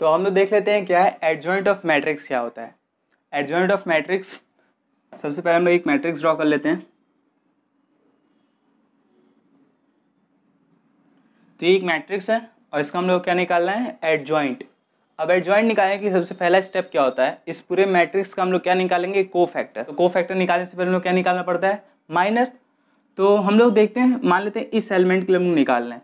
तो हम लोग देख लेते हैं क्या है एडजॉइंट ऑफ मैट्रिक्स क्या होता है एडजॉइंट ऑफ मैट्रिक्स सबसे पहले हम लोग एक मैट्रिक्स ड्रॉ कर लेते हैं तो ये एक मैट्रिक्स है और इसका हम लोग क्या निकालना है एडजॉइंट अब एडजॉइंट निकालने के लिए सबसे पहला स्टेप क्या होता है इस पूरे मैट्रिक्स का हम लोग क्या निकालेंगे को फैक्टर तो को फैक्टर निकालने से पहले हम लोग क्या निकालना पड़ता है माइनर तो हम लोग देखते हैं मान लेते हैं इस एलिमेंट के लिए हम लोग निकालना है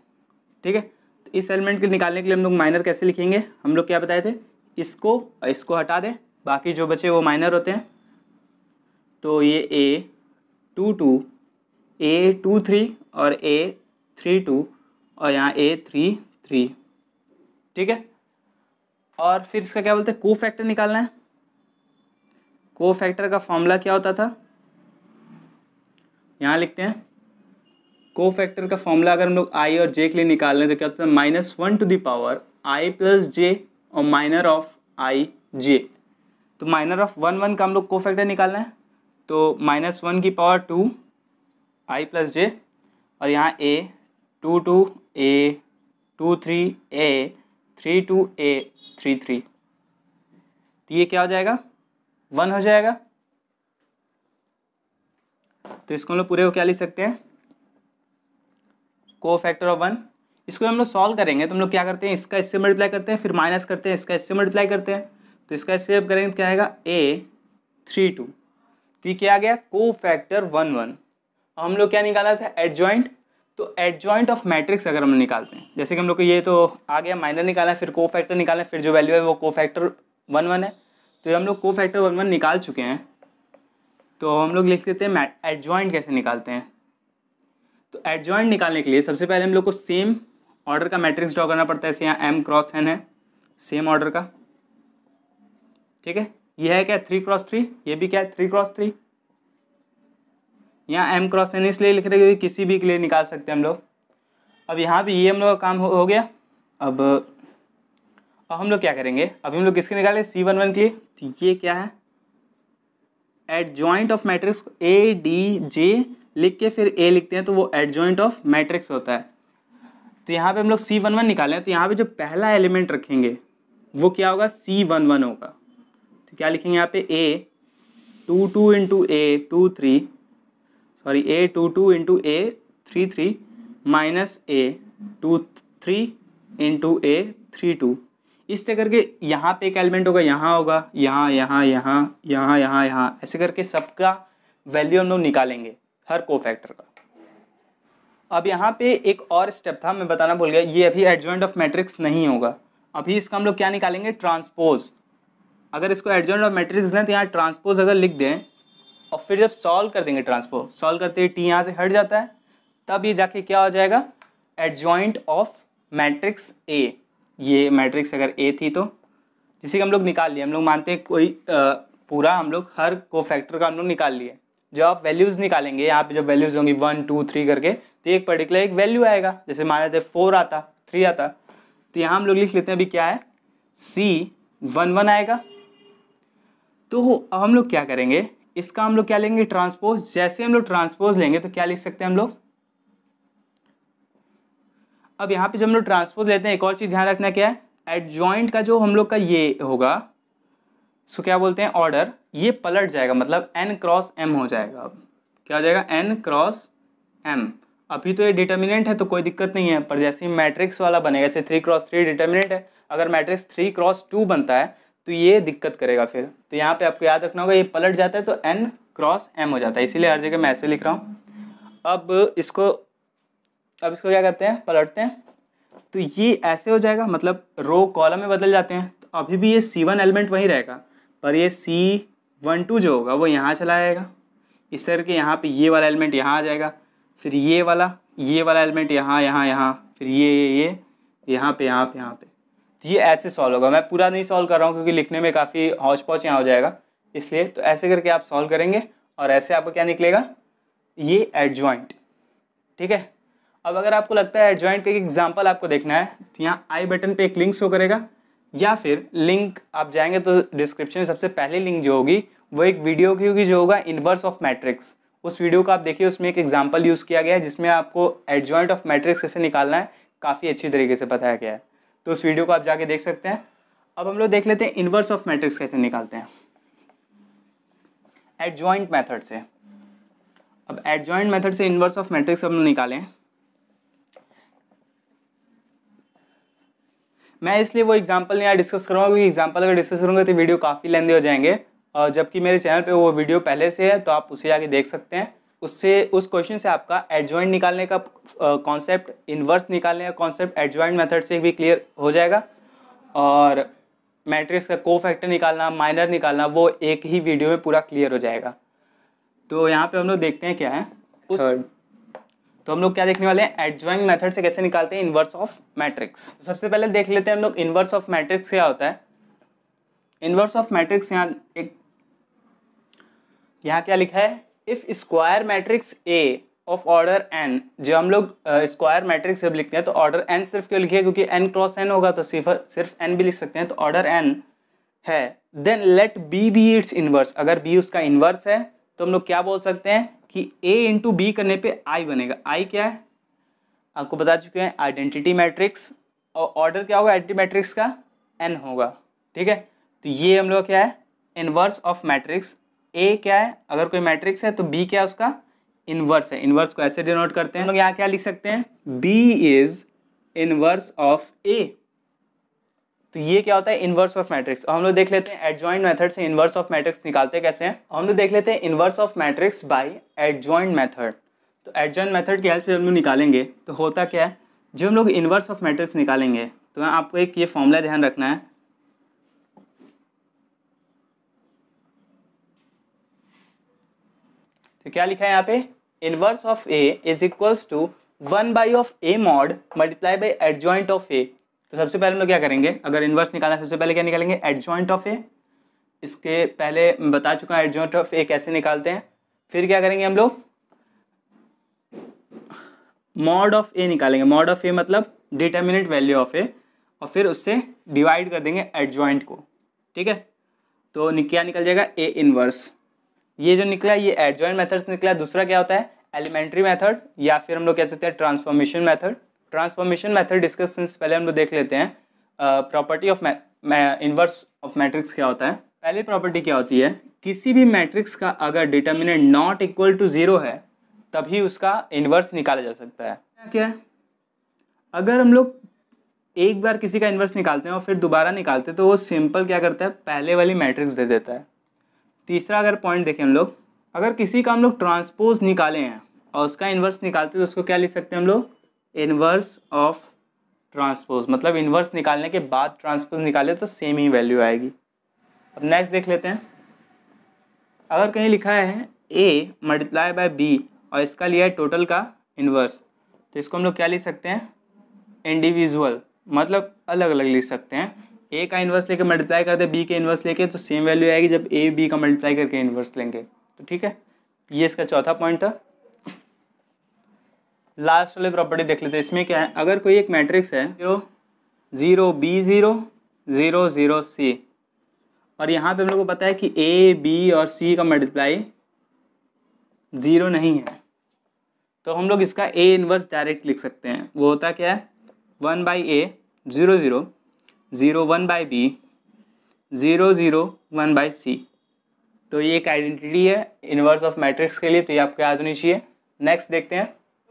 ठीक है तो इस एलिमेंट के निकालने के लिए हम लोग माइनर कैसे लिखेंगे हम लोग क्या बताए थे इसको और इसको हटा दें बाकी जो बचे वो माइनर होते हैं तो ये A two two A two three और ए थ्री टू और यहाँ ए थ्री थ्री ठीक है और फिर इसका क्या बोलते हैं को फैक्टर निकालना है को फैक्टर का फॉर्मूला क्या होता था यहाँ लिखते हैं को फैक्टर का फॉर्मूला अगर हम लोग आई और जे के लिए निकाल लें तो क्या होता है minus one to the power I plus J और माइनर ऑफ आई जे तो माइनर ऑफ वन वन का हम लोग को फैक्टर निकालना है तो माइनस वन की power two I plus J और यहाँ A two two A two three A three two A three three तो ये क्या हो जाएगा वन हो जाएगा तो इसको हम लोग पूरे को क्या लिख सकते हैं को फैक्टर ऑफ वन इसको हम लोग सॉल्व करेंगे तो हम लोग क्या करते हैं इसका इससे मल्टीप्लाई करते हैं फिर माइनस करते हैं इसका इससे मल्टीप्लाई करते हैं तो इसका इससे करेंगे तो क्या आएगा ए थ्री टू तो ये क्या आ गया को फैक्टर वन वन और हम लोग क्या निकाला था एड ज्वाइंट तो एड जॉइंट ऑफ मैट्रिक्स अगर हम निकालते हैं जैसे कि हम लोग को ये तो आ गया माइनर निकाला फिर को फैक्टर निकाला फिर जो वैल्यू है वो को फैक्टर वन वन है तो हम लोग को फैक्टर वन वन निकाल चुके हैं तो हम लोग लिख लेते हैं एडजॉइंट कैसे निकालते हैं तो एडजॉइंट निकालने के लिए सबसे पहले हम लोग को सेम ऑर्डर का मैट्रिक्स ड्रॉ करना पड़ता है ऐसे यहाँ एम क्रॉस एन है सेम ऑर्डर का ठीक है यह है क्या थ्री क्रॉस थ्री ये भी क्या है थ्री क्रॉस थ्री यहाँ एम क्रॉस एन इसलिए लिख रहे क्योंकि किसी भी के लिए निकाल सकते हैं हम लोग अब यहाँ भी ये हम लोग का काम हो, हो गया अब अब हम लोग क्या करेंगे अभी हम लोग किसके निकाले सी वन वन के लिए तो ये क्या है adjoint of matrix A D J लिख के फिर ए लिखते हैं तो वो एडजॉइंट ऑफ मैट्रिक्स होता है तो यहाँ पे हम लोग सी वन वन निकालें तो यहाँ पे जो पहला एलिमेंट रखेंगे वो क्या होगा सी वन वन होगा तो क्या लिखेंगे यहाँ पे A two two into A two three sorry A two two into A three three minus A two three into A three two इस तरह करके यहाँ पे एक एलिमेंट होगा यहाँ होगा यहाँ यहाँ यहाँ यहाँ यहाँ यहाँ ऐसे करके सबका वैल्यू हम लोग निकालेंगे हर कोफैक्टर का अब यहाँ पे एक और स्टेप था मैं बताना भूल गया ये अभी एडजॉइंट ऑफ मैट्रिक्स नहीं होगा अभी इसका हम लोग क्या निकालेंगे ट्रांसपोज अगर इसको एडजॉइंट ऑफ मैट्रिक्स दें तो यहाँ ट्रांसपोज अगर लिख दें और फिर जब सॉल्व कर देंगे ट्रांसपोज सॉल्व करते ही टी यहाँ से हट जाता है तब ये जाके क्या हो जाएगा एडजॉइंट ऑफ मैट्रिक्स ए ये मैट्रिक्स अगर ए थी तो जिसे हम लोग निकाल लिए हम लोग मानते हैं कोई आ, पूरा हम लोग हर को फैक्टर का हम लोग निकाल लिए जो आप वैल्यूज़ निकालेंगे यहाँ पे जब वैल्यूज़ होंगी वन टू थ्री करके तो एक पर्टिकुलर एक वैल्यू आएगा जैसे मान लेते फोर आता थ्री आता तो यहाँ हम लोग लिख लेते हैं अभी क्या है सी वन वन आएगा तो अब हम लोग क्या करेंगे इसका हम लोग क्या लेंगे ट्रांसपोज जैसे हम लोग ट्रांसपोज लेंगे तो क्या लिख सकते हैं हम लोग अब यहाँ पे जब हम लोग ट्रांसपोज लेते हैं एक और चीज़ ध्यान रखना क्या है एडजॉइंट का जो हम लोग का ये होगा सो क्या बोलते हैं ऑर्डर ये पलट जाएगा मतलब एन क्रॉस एम हो जाएगा अब क्या हो जाएगा एन क्रॉस एम अभी तो ये डिटर्मिनेंट है तो कोई दिक्कत नहीं है पर जैसे ही मैट्रिक्स वाला बनेगा जैसे थ्री क्रॉस थ्री डिटर्मिनेंट है अगर मैट्रिक्स थ्री क्रॉस टू बनता है तो ये दिक्कत करेगा फिर तो यहाँ पे आपको याद रखना होगा ये पलट जाता है तो एन क्रॉस एम हो जाता है इसीलिए हर जगह मैं ऐसे लिख रहा हूँ अब इसको अब इसको क्या करते हैं पलटते हैं तो ये ऐसे हो जाएगा मतलब रो कॉलम में बदल जाते हैं तो अभी भी ये सी वन एलिमेंट वहीं रहेगा पर ये सी वन टू जो होगा वो यहाँ चला जाएगा इस तरह के यहाँ पे ये वाला एलिमेंट यहाँ आ जाएगा फिर ये वाला ये वाला एलिमेंट यहाँ यहाँ यहाँ फिर ये ये ये यहाँ पे यहाँ पे यहाँ पे तो ये ऐसे सॉल्व होगा मैं पूरा नहीं सॉल्व कर रहा हूँ क्योंकि लिखने में काफ़ी हौच पौच यहाँ हो जाएगा इसलिए तो ऐसे करके आप सॉल्व करेंगे और ऐसे आपको क्या निकलेगा ये एडजॉइंट ठीक है अब अगर आपको लगता है एडजॉइंट का एक एग्जाम्पल आपको देखना है तो यहाँ आई बटन पे एक लिंक शो करेगा या फिर लिंक आप जाएंगे तो डिस्क्रिप्शन में सबसे पहली लिंक जो होगी वो एक वीडियो की होगी जो होगा इन्वर्स ऑफ मैट्रिक्स उस वीडियो का आप देखिए उसमें एक एग्जाम्पल यूज़ किया गया है जिसमें आपको एडजॉइंट ऑफ मैट्रिक्स कैसे निकालना है काफ़ी अच्छी तरीके से बताया गया है तो उस वीडियो को आप जाके देख सकते हैं अब हम लोग देख लेते हैं इन्वर्स ऑफ मैट्रिक्स कैसे निकालते हैं एडजॉइंट मेथड से अब एडजॉइंट मेथड से इन्वर्स ऑफ मैट्रिक्स हम निकालें मैं इसलिए वो एग्जाम्पल यहाँ डिस्कस करूँगा क्योंकि एग्जाम्पल अगर डिस्कस करूँगा तो वीडियो काफ़ी लेंदे हो जाएंगे और जबकि मेरे चैनल पे वो वीडियो पहले से है तो आप उसे जाके देख सकते हैं उससे उस क्वेश्चन से आपका एडजॉइंट निकालने का कॉन्सेप्ट इन्वर्स निकालने का कॉन्सेप्ट एडजॉइंट मेथड से भी क्लियर हो जाएगा और मैट्रिक्स का को फैक्टर निकालना माइनर निकालना वो एक ही वीडियो में पूरा क्लियर हो जाएगा तो यहाँ पे हम लोग देखते हैं क्या है उस तो हम लोग क्या देखने वाले हैं एडजॉइंग मेथड से कैसे निकालते हैं इनवर्स ऑफ मैट्रिक्स सबसे पहले देख लेते हैं हम लोग इनवर्स ऑफ मैट्रिक्स क्या होता है इनवर्स ऑफ मैट्रिक्स यहाँ एक यहाँ क्या लिखा है if square matrix A of order N जो हम लोग स्क्वायर मैट्रिक्स जब लिखते हैं तो ऑर्डर एन सिर्फ क्यों लिखिए क्योंकि एन क्रॉस एन होगा तो सिर्फ सिर्फ एन भी लिख सकते हैं तो ऑर्डर एन है then let B be its inverse अगर बी उसका इनवर्स है तो हम लोग क्या बोल सकते हैं कि ए इंटू बी करने पे आई बनेगा आई क्या है आपको बता चुके हैं आइडेंटिटी मैट्रिक्स और ऑर्डर क्या होगा आइडेंटी मैट्रिक्स का एन होगा ठीक है तो ये हम लोग क्या है इनवर्स ऑफ मैट्रिक्स ए क्या है अगर कोई मैट्रिक्स है तो बी क्या है उसका इनवर्स है इनवर्स को ऐसे डिनोट करते हैं हम लोग यहाँ क्या लिख सकते हैं B is inverse of A तो ये क्या होता है इनवर्स ऑफ मैट्रिक्स हम लोग देख लेते हैं एडजॉइंट मेथड से इन्वर्स ऑफ मैट्रिक्स निकालते हैं कैसे हैं हम लोग देख लेते हैं inverse of matrix by adjoint method तो एडजॉइंट मैथड की हेल्प से हम लोग निकालेंगे तो होता क्या है जब हम लोग इन्वर्स ऑफ मैट्रिक्स निकालेंगे तो आपको एक ये फॉर्मूला ध्यान रखना है तो क्या लिखा है यहाँ पे inverse of A is equals to one by of A mod multiply by adjoint of A तो सबसे पहले हम लोग क्या करेंगे अगर इन्वर्स निकालना है सबसे पहले क्या निकालेंगे एडजॉइंट ऑफ ए इसके पहले बता चुका हूँ एडजॉइंट ऑफ ए कैसे निकालते हैं फिर क्या करेंगे हम लोग मॉड ऑफ ए निकालेंगे मॉड ऑफ ए मतलब डिटर्मिनेट वैल्यू ऑफ ए और फिर उससे डिवाइड कर देंगे एडजॉइंट को ठीक है तो क्या निकल जाएगा ए इनवर्स ये जो निकला ये एडजॉइंट मेथड निकला दूसरा क्या होता है एलिमेंट्री मेथड या फिर हम लोग कह सकते हैं transformation method transformation method discuss पहले हम लोग देख लेते हैं property of inverse of matrix क्या होता है पहली प्रॉपर्टी क्या होती है किसी भी मैट्रिक्स का अगर determinant not equal to zero है तभी उसका इन्वर्स निकाला जा सकता है क्या है अगर हम लोग एक बार किसी का इन्वर्स निकालते हैं और फिर दोबारा निकालते हैं तो वो सिंपल क्या करता है पहले वाली मैट्रिक्स दे देता है तीसरा अगर पॉइंट देखें हम लोग अगर किसी का हम लोग ट्रांसपोज निकाले हैं और उसका इन्वर्स निकालते हैं तो उसको क्या लिख सकते हैं हम लोग इनवर्स ऑफ ट्रांसपोज मतलब इनवर्स निकालने के बाद ट्रांसपोज निकाले तो सेम ही वैल्यू आएगी अब नेक्स्ट देख लेते हैं अगर कहीं लिखा है ए मल्टीप्लाई बाय बी और इसका लिया है टोटल का इनवर्स तो इसको हम लोग क्या लिख सकते हैं इंडिविजुअल मतलब अलग अलग लिख सकते हैं ए का इन्वर्स लेके मल्टीप्लाई करते बी के इन्वर्स लेके तो सेम वैल्यू आएगी जब ए बी का मल्टीप्लाई करके इन्वर्स लेंगे तो ठीक है ये इसका चौथा पॉइंट था लास्ट वाली प्रॉपर्टी देख लेते हैं इसमें क्या है अगर कोई एक मैट्रिक्स है जो zero B zero zero zero C और यहाँ पे हम लोग को पता है कि ए बी और सी का मल्टीप्लाई ज़ीरो नहीं है तो हम लोग इसका ए इनवर्स डायरेक्ट लिख सकते हैं वो होता क्या है one by A zero zero zero one by B zero zero one by C तो ये एक आइडेंटिटी है इनवर्स ऑफ मैट्रिक्स के लिए तो ये आपको याद होनी चाहिए नेक्स्ट देखते हैं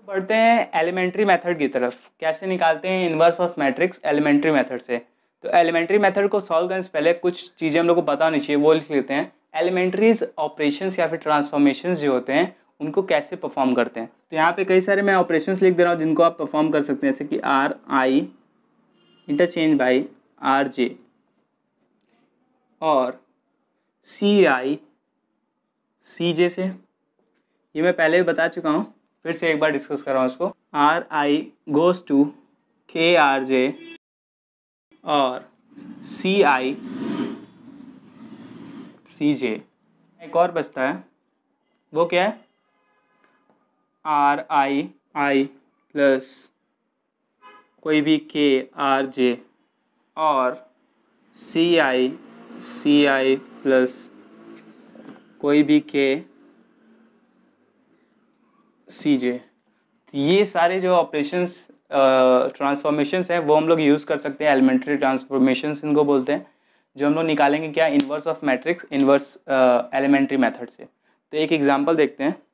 बढ़ते हैं एलिमेंट्री मेथड की तरफ कैसे निकालते हैं inverse of matrix elementary method से तो एलिमेंट्री मेथड को सॉल्व करने से पहले कुछ चीज़ें हम लोग को पता होनी चाहिए वो लिख लेते हैं एलिमेंट्रीज ऑपरेशंस या फिर ट्रांसफॉर्मेशन जो होते हैं उनको कैसे परफॉर्म करते हैं तो यहाँ पे कई सारे मैं ऑपरेशन लिख दे रहा हूँ जिनको आप परफॉर्म कर सकते हैं जैसे कि R I interchange by R J और सी आई सी जे से ये मैं पहले भी बता चुका हूँ फिर से एक बार डिस्कस कर रहा हूँ इसको R I goes to K R J और सी आई सी जे एक और बचता है वो क्या है आर आई आई प्लस कोई भी के आर जे और सी आई सी आई प्लस कोई भी के सी जे तो ये सारे जो ऑपरेशंस ट्रांसफॉर्मेशंस हैं वो हम लोग यूज़ कर सकते हैं एलिमेंट्री ट्रांसफॉर्मेशंस इनको बोलते हैं जो हम लोग निकालेंगे क्या inverse of matrix inverse elementary method से तो एक एग्जांपल देखते हैं